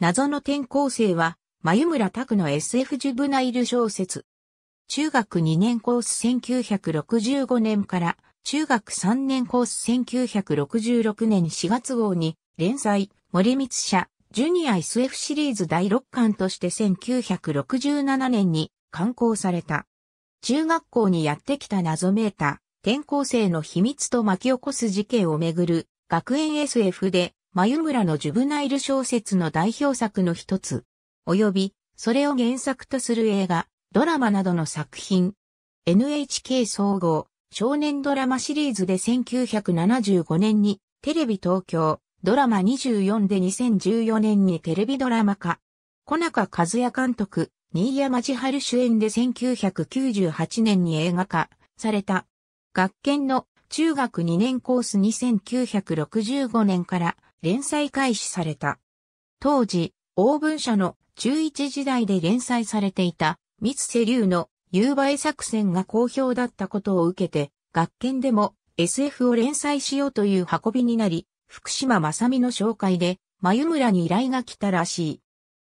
謎の転校生は、眉村拓の SF ジュブナイル小説。中学2年コース1965年から中学3年コース1966年4月号に連載森光社ジュニア SF シリーズ第6巻として1967年に刊行された。中学校にやってきた謎めいた転校生の秘密と巻き起こす事件をめぐる学園 SF で眉村のジュブナイル小説の代表作の一つ、及び、それを原作とする映画、ドラマなどの作品。NHK 総合、少年ドラマシリーズで1975年に、テレビ東京、ドラマ24で2014年にテレビドラマ化。小中和也監督、新山千春主演で1998年に映画化された。学研の中学2年コース2965年から連載開始された。当時、大文社の中一時代で連載されていた、三瀬龍の夕映え作戦が好評だったことを受けて、学研でも SF を連載しようという運びになり、福島正美の紹介で、眉村に依頼が来たらしい。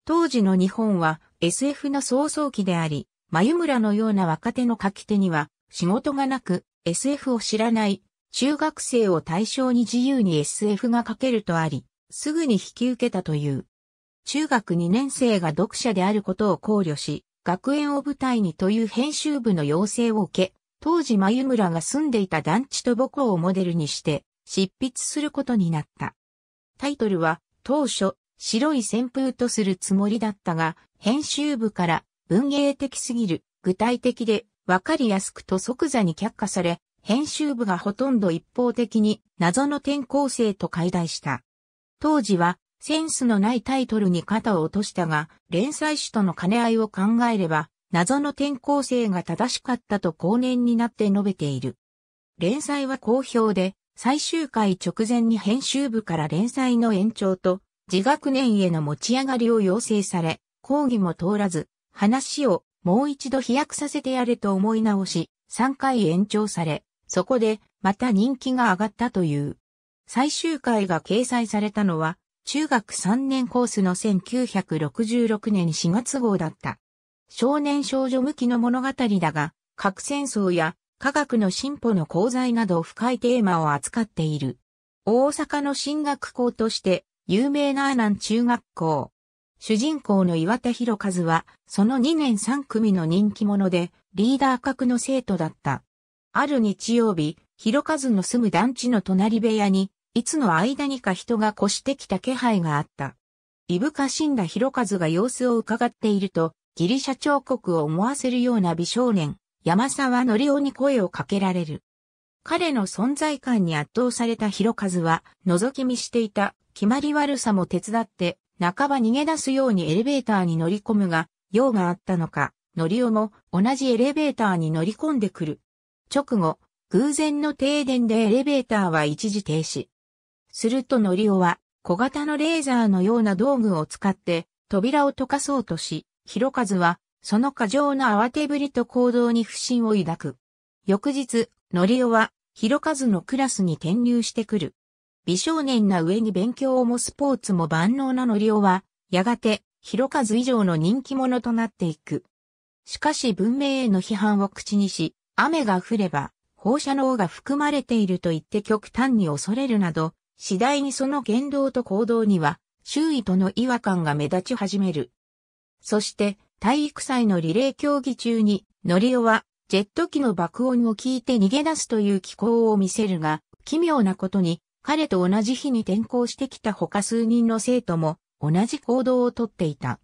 当時の日本は SF の創々期であり、眉村のような若手の書き手には仕事がなく SF を知らない中学生を対象に自由に SF が書けるとあり、すぐに引き受けたという。中学2年生が読者であることを考慮し、学園を舞台にという編集部の要請を受け、当時眉村が住んでいた団地と母校をモデルにして、執筆することになった。タイトルは、当初、白い旋風とするつもりだったが、編集部から文芸的すぎる、具体的で、わかりやすくと即座に却下され、編集部がほとんど一方的に謎の転校生と解題した。当時はセンスのないタイトルに肩を落としたが、連載誌との兼ね合いを考えれば、謎の転校生が正しかったと後年になって述べている。連載は好評で、最終回直前に編集部から連載の延長と、自学年への持ち上がりを要請され、講義も通らず、話をもう一度飛躍させてやれと思い直し、3回延長され、そこで、また人気が上がったという。最終回が掲載されたのは、中学3年コースの1966年4月号だった。少年少女向きの物語だが、核戦争や科学の進歩の功罪など深いテーマを扱っている。大阪の進学校として有名な阿南中学校。主人公の岩田博和は、その2年3組の人気者で、リーダー格の生徒だった。ある日曜日、広和の住む団地の隣部屋に、いつの間にか人が越してきた気配があった。いぶかしんだ広和が様子を伺っていると、ギリシャ彫刻を思わせるような美少年、山沢のりおに声をかけられる。彼の存在感に圧倒された広和は、覗き見していた、決まり悪さも手伝って、半ば逃げ出すようにエレベーターに乗り込むが、用があったのか、のりおも同じエレベーターに乗り込んでくる。直後、偶然の停電でエレベーターは一時停止。するとノリオは小型のレーザーのような道具を使って扉を溶かそうとし、広和はその過剰な慌てぶりと行動に不信を抱く。翌日、ノリオは広和のクラスに転入してくる。美少年な上に勉強をもスポーツも万能なノリオは、やがて広和以上の人気者となっていく。しかし文明への批判を口にし、雨が降れば、放射能が含まれていると言って極端に恐れるなど、次第にその言動と行動には、周囲との違和感が目立ち始める。そして、体育祭のリレー競技中に、ノリオは、ジェット機の爆音を聞いて逃げ出すという気候を見せるが、奇妙なことに、彼と同じ日に転校してきた他数人の生徒も、同じ行動をとっていた。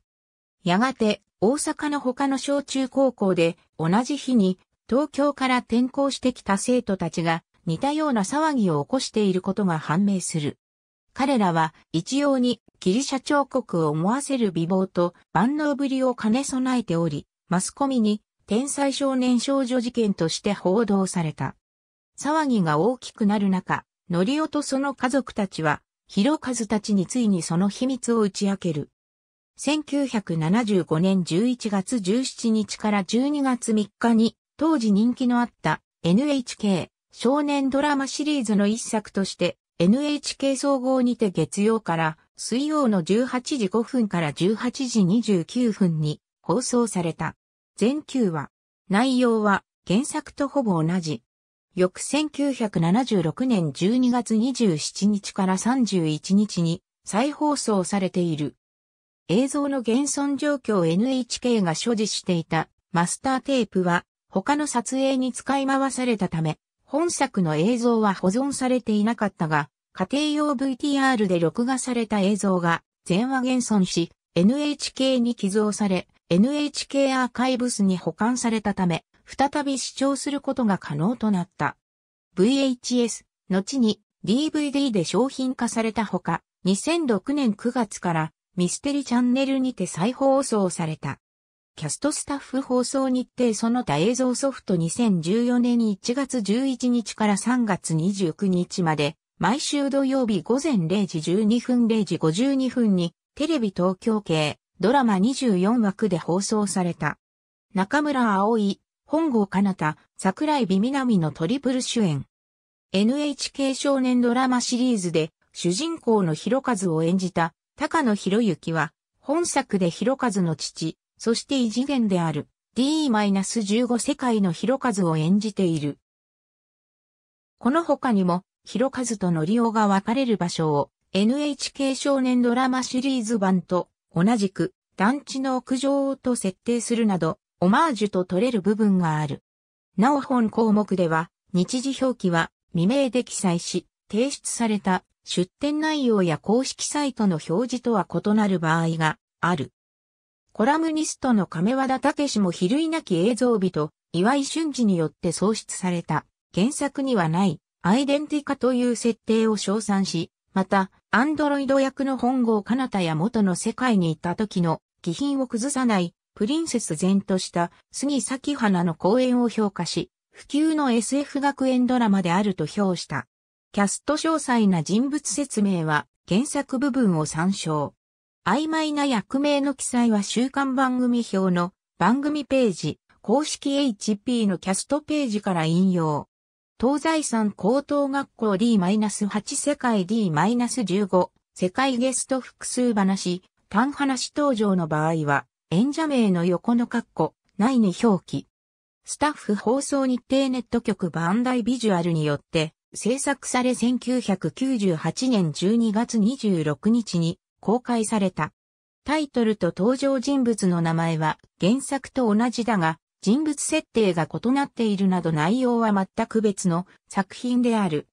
やがて、大阪の他の小中高校で、同じ日に、東京から転校してきた生徒たちが似たような騒ぎを起こしていることが判明する。彼らは一様にギリシャ彫刻を思わせる美貌と万能ぶりを兼ね備えており、マスコミに天才少年少女事件として報道された。騒ぎが大きくなる中、ノリオとその家族たちは、ヒロカズたちについにその秘密を打ち明ける。1975年11月17日から12月3日に当時人気のあった NHK 少年ドラマシリーズの一作として NHK 総合にて月曜から水曜の18時5分から18時29分に放送された。全球話。内容は原作とほぼ同じ。翌1976年12月27日から31日に再放送されている。映像の現存状況 NHK が所持していたマスターテープは他の撮影に使い回されたため、本作の映像は保存されていなかったが、家庭用 VTR で録画された映像が全話現存し、NHK に寄贈され、NHK アーカイブスに保管されたため、再び視聴することが可能となった。VHS、後に DVD で商品化されたほか、2006年9月からミステリチャンネルにて再放送された。キャストスタッフ放送日程その他映像ソフト2014年1月11日から3月29日まで、毎週土曜日午前0時12分0時52分に、テレビ東京系、ドラマ24枠で放送された。中村葵、本郷かなた、桜井美南のトリプル主演。NHK 少年ドラマシリーズで主人公の広和を演じた高野博之は、本作で広和の父、そして異次元である D-15 世界の広和を演じている。この他にも、広和とのりおが分かれる場所を NHK 少年ドラマシリーズ版と同じく団地の屋上と設定するなど、オマージュと取れる部分がある。なお本項目では、日時表記は未明で記載し、提出された出展内容や公式サイトの表示とは異なる場合がある。コラムニストの亀和田武も比類なき映像美と岩井俊二によって創出された原作にはないアイデンティカという設定を称賛し、また、アンドロイド役の本郷なたや元の世界にいた時の気品を崩さないプリンセス前とした杉咲花の講演を評価し、普及の SF 学園ドラマであると評した。キャスト詳細な人物説明は原作部分を参照。曖昧な役名の記載は週刊番組表の番組ページ、公式 HP のキャストページから引用。東西山高等学校 D-8 世界 D-15 世界ゲスト複数話、単話登場の場合は、演者名の横の括弧、内に表記。スタッフ放送日程ネット局バンダイビジュアルによって制作され1998年12月26日に公開された。タイトルと登場人物の名前は原作と同じだが、人物設定が異なっているなど内容は全く別の作品である。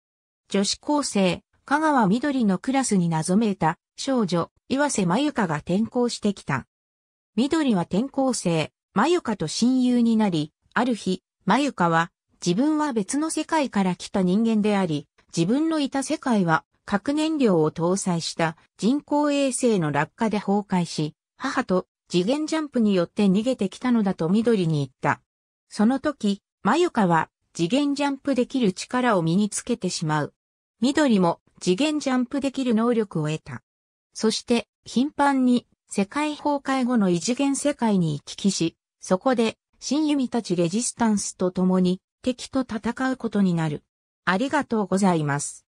女子高生、香川緑のクラスに謎めいた少女、岩瀬まゆかが転校してきた。緑は転校生、まゆかと親友になり、ある日、まゆかは自分は別の世界から来た人間であり、自分のいた世界は核燃料を搭載した人工衛星の落下で崩壊し、母と次元ジャンプによって逃げてきたのだと緑に言った。その時、マユカは次元ジャンプできる力を身につけてしまう。緑も次元ジャンプできる能力を得た。そして頻繁に世界崩壊後の異次元世界に行き来し、そこで新弓たちレジスタンスと共に敵と戦うことになる。ありがとうございます。